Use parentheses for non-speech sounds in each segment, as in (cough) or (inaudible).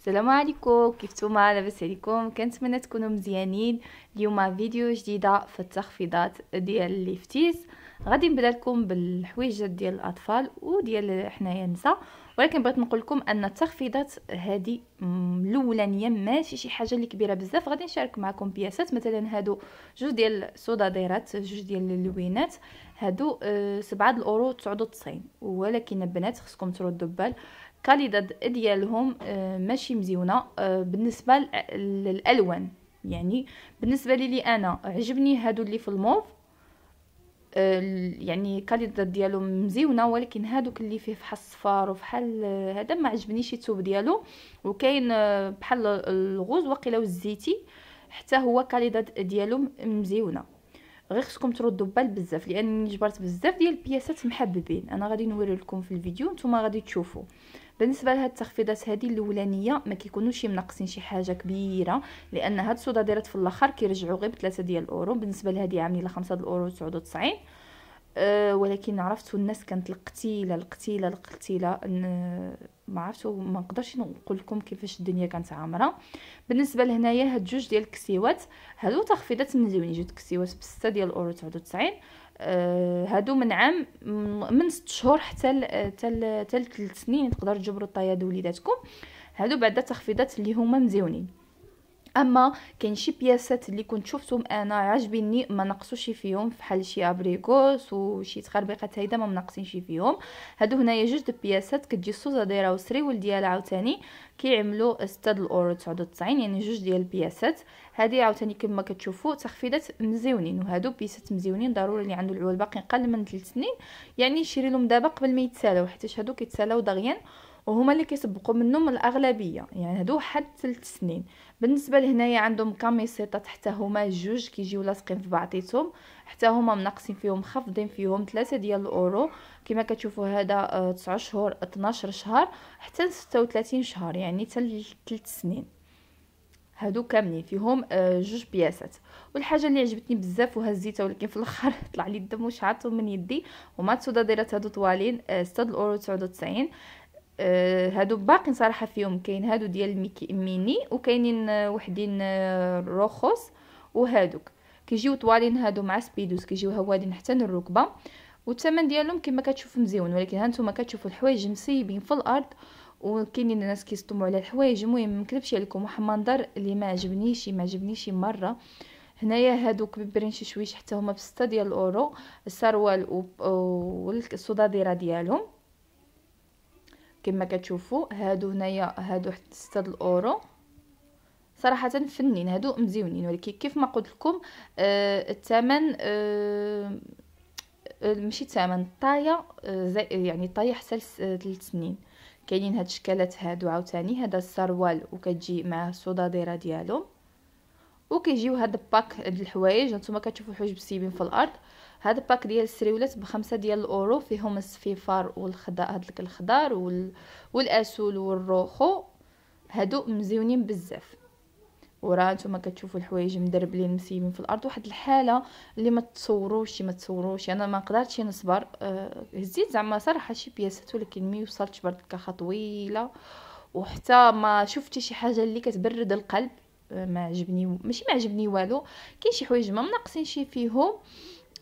السلام عليكم كيفتوما لاباس عليكم كنتمنى تكونوا مزيانين اليوم فيديو جديده في التخفيضات ديال ليفتيس غادي نبدا لكم بالحويجات ديال الاطفال وديال حنايا النساء ولكن بغيت نقول لكم ان التخفيضات هذه الاولانيه ماشي شي حاجه اللي كبيره بزاف غادي نشارك معكم بياسات مثلا هادو جوج ديال صداديرات جوج ديال اللوينات هادو سبعة الاورو 99 ولكن البنات خصكم تردوا بال كاليداد ديالهم آه، ماشي مزيونه آه، بالنسبه للالوان يعني بالنسبه لي, لي انا عجبني هادو اللي في الموف آه، يعني كاليداد ديالهم مزيونه ولكن هادوك اللي فيه فحال الصفار وفحال هذا ما عجبنيش الثوب ديالو وكاين بحال الغوز وقيلا والزيتي حتى هو كاليداد ديالو مزيونه غير خصكم تردوا بال بزاف لانني جبرت بزاف ديال البياسات محببين انا غادي نوري لكم في الفيديو نتوما غادي تشوفوا بالنسبه لهاد التخفيضات هادي الاولانيه ما كيكونوش منقصين شي حاجه كبيره لان هاد الصودا دارت في الاخر كيرجعوا غير ب ديال الاورو بالنسبه لهذه عاملين ل 5 الاورو 99 أه ولكن عرفتوا الناس كانت القتيله القتيله القتيله ما عرفتش ما نقدرش نقول لكم كيفاش الدنيا كانت عامره بالنسبه لهنايا هاد جوج ديال الكسيوات هادو تخفيضات مزيونين جوج كسيوات ب 6 ديال الاورو 99 آه، هادو من عام من ست شهور حتى حتى 3 سنين تقدر تجبروا الطياد وليداتكم هادو بعد تخفيضات اللي هما مزيونين اما كاين شي بياسات اللي كنت شفتهم انا عاجبيني ما نقصوش فيهم فحال شي ابريكوس وشي تخربيقات هيدا ما منقصينش فيهم هادو هنايا جوج بياسات كتجي الصوزه دايره وسريول ديالها عاوتاني كيعملوا ستاد الاورو 99 يعني جوج ديال البياسات هادي عاوتاني كما كتشوفوا تخفيضات مزيونين وهادو بياسات مزيونين ضروري اللي عنده العول باقي قل من 3 سنين يعني شري لهم دابا قبل ما يتسالاو حيت هادو كيتسالاو دغيا وهما اللي كيسبقوا منهم الاغلبيه يعني هادو حد ثلاث سنين بالنسبه لهنايا عندهم كاميسيطه حتى هما جوج كيجيو لاصقين في بعضيتهم حتى هما منقصين فيهم مخفضين فيهم ثلاثة ديال الاورو كما كتشوفوا هذا 9 آه، شهور 12 شهر حتى 36 شهر يعني حتى ثلاث سنين هادو كاملين فيهم آه، جوج بياسات والحاجه اللي عجبتني بزاف وهزيتها ولكن في الاخر (laughs) طلع لي الدم وشعرته من يدي وما هما دايره هادو طوالين 6 آه، الاورو 99 آه، هادو باقي صراحه فيهم كاين هادو ديال ميكي ميني وكاينين آه، وحدين آه، روخوس وهادوك كيجيو طوالين هادو مع سبيدوس كيجيو هوادين حتى للركبه والثمن ديالهم كما كتشوفوا مزيون ولكن هانتوما كتشوفوا الحوايج مسيبين في الارض وكاينين ناس كيصطموا على الحوايج المهم ما نكذبش عليكم واحد المنظر اللي ما عجبنيش ما عجبنيش مره هنايا هادوك ببرين شويش حتى هما ب 6 ديال الاورو السروال والصدادره ديالهم كما كتشوفوا هادو هنايا هادو حتى 6 الاورو صراحه فنين هادو مزيونين ولكن كيف ما قلت لكم آه، الثمن آه،, آه ماشي الثمن الطايه آه يعني الطايه حتى 3 آه، سنين كاينين هاد الشكالات هادو عاوتاني هذا السروال وكتجي مع الصداديره ديالو وكيجيو هاد الباك د الحوايج نتوما كتشوفوا حوايج بسيبين في الارض هذا الباك ديال السريولات بخمسة ديال الاورو فيهم الصفيفار والخضار هذاك الخضار وال... والاسول والروخو هادو مزيونين بزاف وراه نتوما كتشوفوا الحوايج مدربلين مسيبين في الارض واحد الحاله اللي ما تصوروش ما تصوروش انا ما قدرتش نصبر أه هزيت زعما صراحه شي بياسات ولكن مي وصلتش برد كخه طويله وحتى ما شفت شي حاجه اللي كتبرد القلب آه، ما عجبني ماشي ما عجبني والو كاين شي حوايج ما منقصين شي فيهم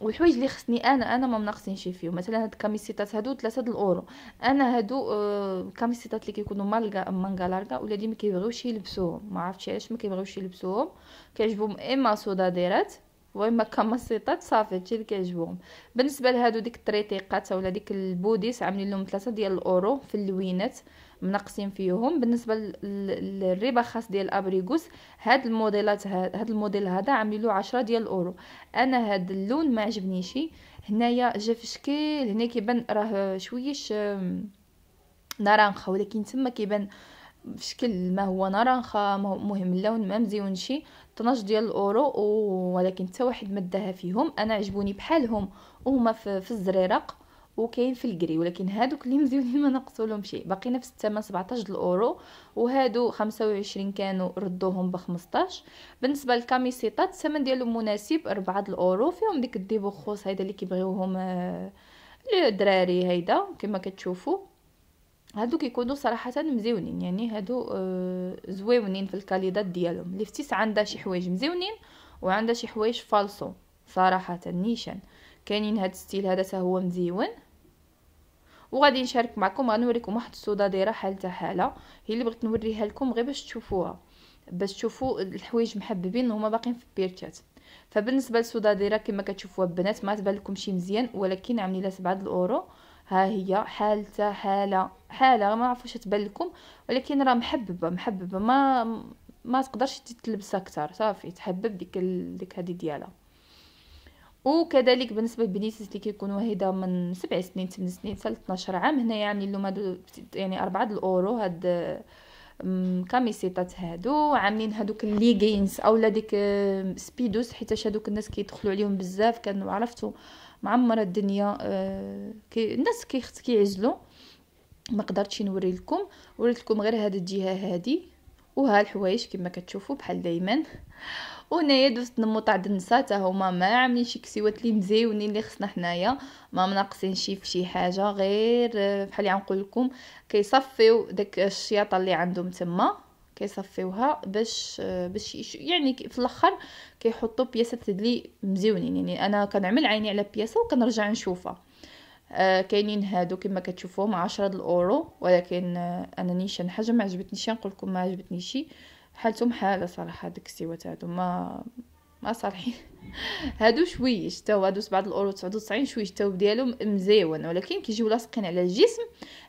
والحوايج اللي خصني انا انا ما مناقصينش فيهم مثلا هاد الكاميسيتات هادو ديال الأورو انا هادو آه الكاميسيتات اللي كيكونوا مالغا مانغا لارغا ولادي ما كيبغيوش يلبسوهم ما عرفتش علاش ما كيبغيوش يلبسوهم كيعجبهم اما سودا ديرات المهم هكا مسيطات صافي هادشي اللي كيعجبهم بالنسبه لهادو ديك الطريطيقات ولا ديك البوديس عاملين لهم ثلاثه ديال الاورو في اللوينات منقصين فيهم بالنسبه للربا خاص ديال الابريغوس هاد الموديلات هاد الموديل هذا عاملين له 10 ديال الاورو انا هاد اللون ما عجبنيش هنايا جا في شكل هنا كيبان راه شويه نارنخه ولكن تما كيبان بشكل ما هو نارنخا مهم اللون ما شي طناش ديال الاورو ولكن حتى واحد ما فيهم انا عجبوني بحالهم وهما في, في الزريرق وكاين في الكري ولكن هادوك اللي مزيونين ما نقصوا لهم شيء باقي نفس الثمن 17 الاورو وهادو 25 كانوا ردوهم ب 15 بالنسبه للكاميسيطات الثمن ديالهم مناسب 4 الاورو فيهم ديك الديبوخوس هيدا اللي كيبغيوهم آه، الدراري هيدا كما كتشوفوا هادو كيكونوا صراحه مزيونين يعني هادو آه زويونين في الكاليدات ديالهم ليفتيس عندها شي حوايج مزيونين وعندها شي حوايج فالصو صراحه نيشان كاينين هاد ستيل هذا هو مزيون وغادي نشارك معكم غنوريكم واحد الصودا دايره حال حاله هي اللي بغيت نوريها لكم غير باش تشوفوها باش تشوفوا الحوايج محببين هما باقيين في بيرتشات فبالنسبه للصودا دايره كما كتشوفوها البنات ما تبان لكم شي مزيان ولكن عاملين لها 7 الاورو ها هي حال حتى حاله حاله ما عرفوش واش تبان لكم ولكن راه محببه محببه ما ما تقدرش تتلبس اكثر صافي تحبب ديك ال... ديك هذه ديالها وكذلك بالنسبه للبنيتات اللي كيكونوا هيدا من 7 سنين 8 سنين حتى 12 عام هنا يعني اللي هادو يعني 4 الاورو هاد كاميسيطات هادو عاملين هادوك الليغينز اولا ديك آه، سبيدوس حيت هادوك الناس كيدخلوا عليهم بزاف كانوا عرفتوا معمره الدنيا آه، الناس كيخت كيعزلوا ما قدرتش نوري لكم وريت لكم غير هاد الجهه هادي وها الحوايج كما كتشوفوا بحال دائما وهنايا دوزت نموط عند النساء حتى هما ما عاملين شي كسيوات اللي مزيونين اللي خصنا حنايا ما مناقصين شي في شي حاجه غير بحال اللي نقول لكم كيصفيو داك الشياطه اللي عندهم تما كيصفيوها باش باش يعني في الاخر كيحطوا بياسات اللي مزيونين يعني انا كنعمل عيني على بياسه وكنرجع نشوفها آه كاينين هادو كما كتشوفوهم عشرة الاورو ولكن آه انا نيشان حاجه ما عجبتنيش يعني نقول لكم ما عجبتنيش حالتهم حاله صراحه داك السيوات هادو ما ما صالحين (laughs) هادو شويش شتاو هادو 7 الاورو 99 شويش شتاو ديالهم مزيون ولكن كيجيو لاصقين على الجسم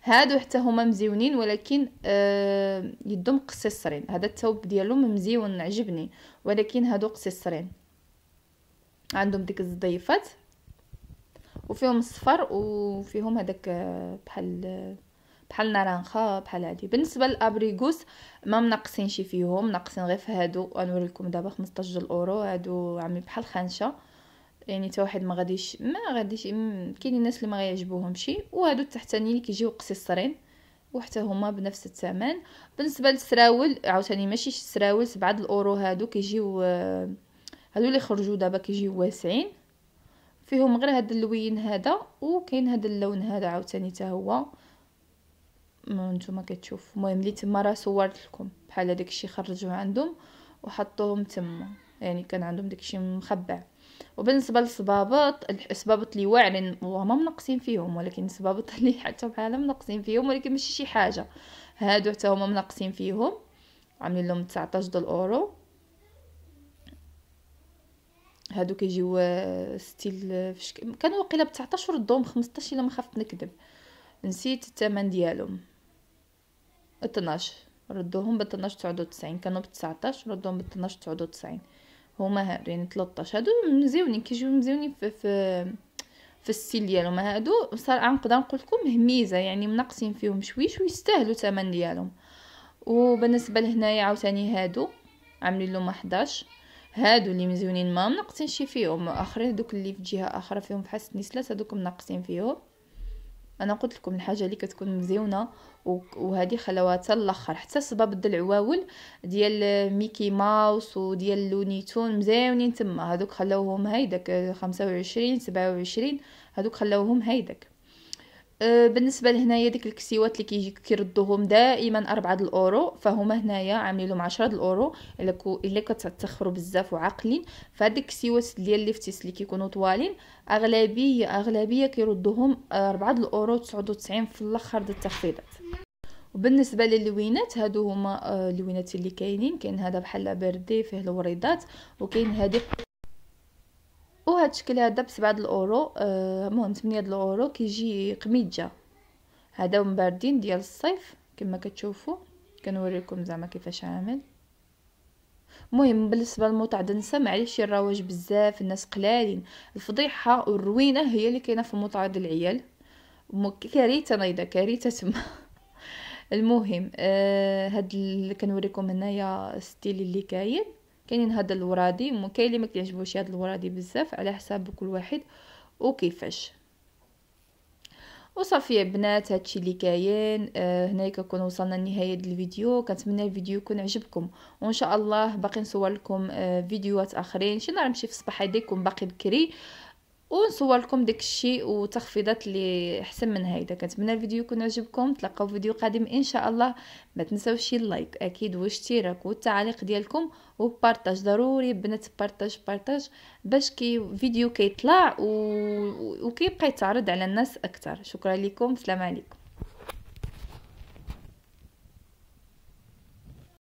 هادو حتى هما مزيونين ولكن آه يدهم قصيصرين هذا الثوب ديالهم مزيون عجبني ولكن هادو قصيصرين عندهم ديك الزضيفات وفيهم صفر وفيهم هذاك بحال بحال نارانخا بحال هادي بالنسبه للابريغوس ما منقصينش فيهم ناقصين غير في هادو غنوريكم دابا 15 الاورو هادو عاملين بحال خنشه يعني حتى واحد ما غاديش ما غاديش كاين الناس اللي ما غيعجبوهمش وهادو التحتانيين اللي كيجيو قصيصرين وحتى هما بنفس الثمن بالنسبه للسراول عاوتاني ماشي السراول 7 الاورو هادو كيجيو آه، هادو اللي خرجوا دابا كيجيو واسعين فيهم غير هذا اللوين هذا وكاين هذا اللون هذا عاوتاني حتى هو ما نتوما كتشوفوا المهم اللي تما راه صورت لكم بحال هذاك الشيء خرجوه عندهم وحطوهم تما يعني كان عندهم داك الشيء مخبع وبالنسبه للصبابط الصبابط اللي واعرين وهما منقصين فيهم ولكن الصبابط (laughs) اللي حتى بحال منقصين فيهم ولكن ماشي شي حاجه هادو حتى هما منقصين فيهم عاملين لهم 19 دولار هادو كيجيو آه، ستيل آه، فشك... كانوا وقيله ب 19 دوم 15 الا ما خفت نكذب نسيت الثمن ديالهم 12 ردوهم ب 12 99 كانوا ب 19 ردوهم ب 12 99 هما هادو يعني 13 هادو مزيونين كيجيو مزيونين في في في السيل ديالهم هادو صراحه نقدر نقول لكم هميزه يعني منقصين فيهم شويش ويستاهلوا الثمن ديالهم وبالنسبه لهنايا عاوتاني هادو عاملين لهم 11 هادو اللي مزيونين ما منقصينش فيهم اخرين دوك اللي في جهه اخرى فيهم فحال السنيسلات هادوك منقصين فيهم انا قلت لكم الحاجه اللي كتكون مزيونه وهذه خلاوها حتى الاخر حتى صباب العواول ديال ميكي ماوس وديال لونيتون مزيونين تما هادوك خلاوهم هيداك 25 27 هادوك خلاوهم هيداك أه، بالنسبه لهنايا ديك الكسيوات اللي كيجي كيردوهم دائما أربعة الاورو فهما هنايا عاملين لهم 10 الاورو الا كو الا كتتاخروا بزاف وعاقلين فهاد الكسيوات ديال الليفتيس اللي كيكونوا طوالين اغلبيه اغلبيه كيردوهم 4 الاورو 99 في الاخر ديال التخفيضات وبالنسبه للوينات هادو هما أه، الوينات اللي كاينين كاين هذا بحال بردي فيه الوريضات وكاين هذه هاد الشكل هذا بسبعة الاورو المهم آه، ثمانية الاورو كيجي قميجه هذا باردين ديال الصيف كما كتشوفوا كنوريكم زعما كيفاش عامل مهم بالنسبه للموطع نسا معليش الرواج بزاف الناس قلالين الفضيحه والروينه هي اللي كاينه في موطع العيال كارثه نايدة كارثه تما (laughs) المهم آه هاد اللي كنوريكم هنايا ستيل اللي كاين كاينين هاد الورادي وكاين اللي ما كيعجبوش هاد الورادي بزاف على حساب كل واحد وكيفاش وصافي يا بنات هادشي اللي كاين آه هنا كنكون وصلنا لنهايه الفيديو كنتمنى الفيديو يكون عجبكم وان شاء الله باقي نصور لكم آه فيديوهات اخرين شي نهار نمشي في الصباح ديالكم باقي بكري آه ونصور لكم داك الشيء وتخفيضات اللي احسن من هيدا كنتمنى الفيديو يكون عجبكم تلقاو فيديو قادم ان شاء الله ما تنساوش اللايك اكيد واشتراك والتعليق ديالكم وبارطاج ضروري بنات بارطاج بارطاج باش كي فيديو كيطلع و... وكيبقى يتعرض على الناس اكثر شكرا لكم سلام عليكم